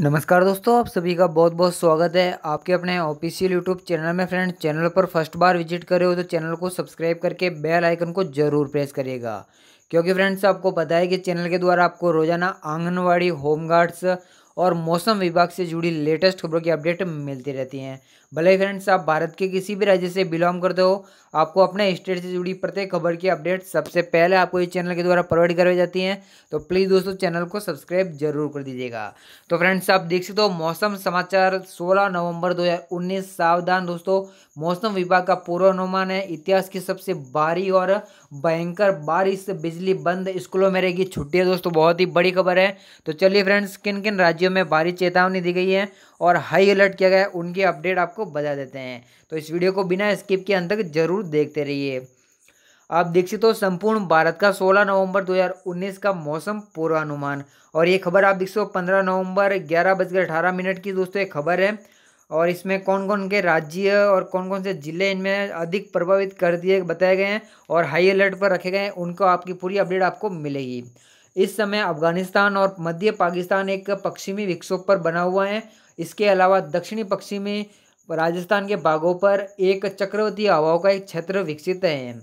नमस्कार दोस्तों आप सभी का बहुत बहुत स्वागत है आपके अपने ऑफिशियल यूट्यूब चैनल में फ्रेंड चैनल पर फर्स्ट बार विजिट कर रहे हो तो चैनल को सब्सक्राइब करके बेल आइकन को जरूर प्रेस करिएगा क्योंकि फ्रेंड्स आपको पता है कि चैनल के द्वारा आपको रोजाना आंगनवाड़ी होमगार्ड्स और मौसम विभाग से जुड़ी लेटेस्ट खबरों की अपडेट मिलती रहती हैं भले ही फ्रेंड्स आप भारत के किसी भी राज्य से बिलोंग करते हो आपको अपने स्टेट से जुड़ी प्रत्येक खबर की अपडेट सबसे पहले आपको इस चैनल के द्वारा प्रोवाइड करवाई जाती हैं तो प्लीज़ दोस्तों चैनल को सब्सक्राइब जरूर कर दीजिएगा तो फ्रेंड्स आप देख सकते हो मौसम समाचार 16 नवंबर 2019 सावधान दोस्तों मौसम विभाग का पूर्वानुमान है इतिहास की सबसे भारी और भयंकर बारिश बिजली बंद स्कूलों में रहेगी छुट्टियाँ दोस्तों बहुत ही बड़ी खबर है तो चलिए फ्रेंड्स किन किन राज्यों में भारी चेतावनी दी गई है और हाई अलर्ट किया गया है उनके अपडेट आपको बता देते हैं तो इस वीडियो को बिना स्किप के अंत तक जरूर देखते रहिए आप देख सकते हो संपूर्ण भारत का 16 नवंबर 2019 का मौसम पूर्वानुमान और ये खबर आप देख सकते हो पंद्रह नवम्बर ग्यारह बजकर अठारह मिनट की दोस्तों एक खबर है और इसमें कौन कौन के राज्य और कौन कौन से जिले इनमें अधिक प्रभावित कर दिए बताए गए हैं और हाई अलर्ट पर रखे गए हैं उनको आपकी पूरी अपडेट आपको मिलेगी इस समय अफगानिस्तान और मध्य पाकिस्तान एक पश्चिमी विक्षोभ पर बना हुआ है इसके अलावा दक्षिणी पश्चिमी राजस्थान के भागों पर एक चक्रवर्ती हवाओं का एक क्षेत्र विकसित है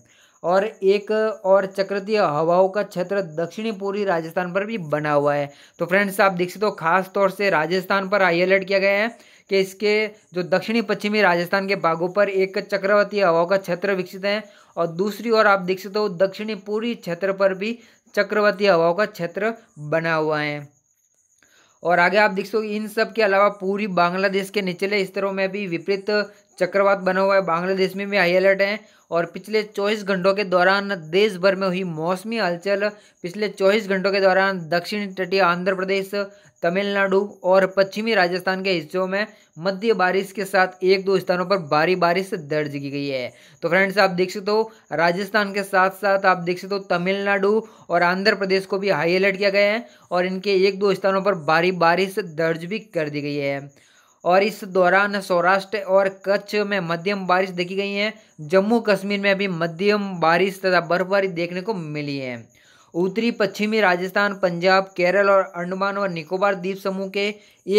और एक और चक्रवर्ती हवाओं का क्षेत्र दक्षिणी पूर्वी राजस्थान पर भी बना हुआ है तो फ्रेंड्स आप देख सकते हो खास तौर से राजस्थान पर हाई अलर्ट किया गया है कि इसके जो दक्षिणी पश्चिमी राजस्थान के भागों पर एक चक्रवर्ती हवाओं का क्षेत्र विकसित है और दूसरी ओर आप देख सकते हो दक्षिणी पूरी क्षेत्र पर भी चक्रवर्ती हवाओं का क्षेत्र बना हुआ है और आगे आप देख सकते हो इन सब के अलावा पूरी बांग्लादेश के निचले स्तरों में भी विपरीत चक्रवात बना हुआ है बांग्लादेश में भी हाई अलर्ट है और पिछले 24 घंटों के दौरान देश भर में हुई मौसमी हलचल पिछले 24 घंटों के दौरान दक्षिण तटीय आंध्र प्रदेश तमिलनाडु और पश्चिमी राजस्थान के हिस्सों में मध्य बारिश के साथ एक दो स्थानों पर भारी बारिश दर्ज की गई है तो फ्रेंड्स आप देख सकते हो राजस्थान के साथ साथ आप देख सकते हो तमिलनाडु और आंध्र प्रदेश को भी हाई अलर्ट किया गया है और इनके एक दो स्थानों पर भारी बारिश दर्ज भी कर दी गई है और इस दौरान सौराष्ट्र और कच्छ में मध्यम बारिश देखी गई है जम्मू कश्मीर में भी मध्यम बारिश तथा बर्फबारी देखने को मिली है उत्तरी पश्चिमी राजस्थान पंजाब केरल और अंडमान और निकोबार द्वीप समूह के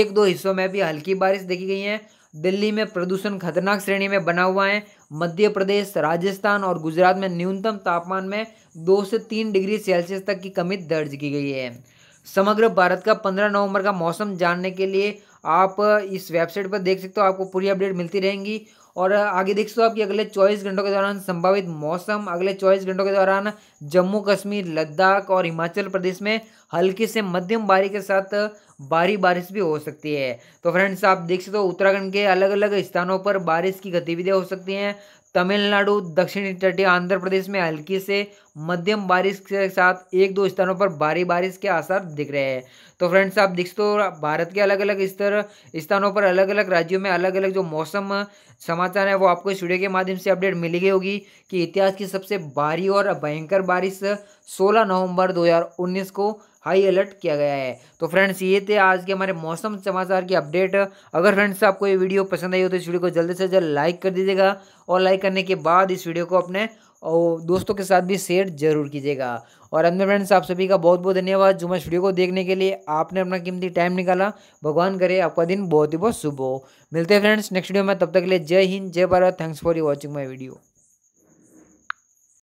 एक दो हिस्सों में भी हल्की बारिश देखी गई है दिल्ली में प्रदूषण खतरनाक श्रेणी में बना हुआ है मध्य प्रदेश राजस्थान और गुजरात में न्यूनतम तापमान में दो से तीन डिग्री सेल्सियस तक की कमी दर्ज की गई है समग्र भारत का पंद्रह नवंबर का मौसम जानने के लिए आप इस वेबसाइट पर देख सकते हो आपको पूरी अपडेट मिलती रहेंगी और आगे देख सकते हो आपकी अगले चौबीस घंटों के दौरान संभावित मौसम अगले चौबीस घंटों के दौरान जम्मू कश्मीर लद्दाख और हिमाचल प्रदेश में हल्की से मध्यम बारी के साथ भारी बारिश भी हो सकती है तो फ्रेंड्स आप देख सकते हो उत्तराखंड के अलग अलग स्थानों पर बारिश की गतिविधियाँ हो सकती हैं तमिलनाडु दक्षिणी तटीय आंध्र प्रदेश में हल्की से मध्यम बारिश के साथ एक दो स्थानों पर भारी बारिश के आसार दिख रहे हैं तो फ्रेंड्स आप देख तो भारत के अलग अलग स्तर स्थानों पर अलग अलग राज्यों में अलग अलग जो मौसम समाचार है वो आपको इस वीडियो के माध्यम से अपडेट मिली गई होगी कि इतिहास की सबसे भारी और भयंकर बारिश सोलह नवम्बर दो को हाई अलर्ट किया गया है तो फ्रेंड्स ये थे आज के हमारे मौसम समाचार की अपडेट अगर फ्रेंड्स आपको ये वीडियो पसंद आई हो तो इस वीडियो को जल्दी से जल्द लाइक कर दीजिएगा और लाइक करने के बाद इस वीडियो को अपने और दोस्तों के साथ भी शेयर जरूर कीजिएगा और अंदर फ्रेंड्स आप सभी का बहुत बहुत धन्यवाद जो मैं वीडियो को देखने के लिए आपने अपना कीमती टाइम निकाला भगवान करे आपका दिन बहुत ही बहुत शुभ हो मिलते हैं फ्रेंड्स नेक्स्ट वीडियो में तब तक के लिए जय हिंद जय Bharat thanks for you watching my video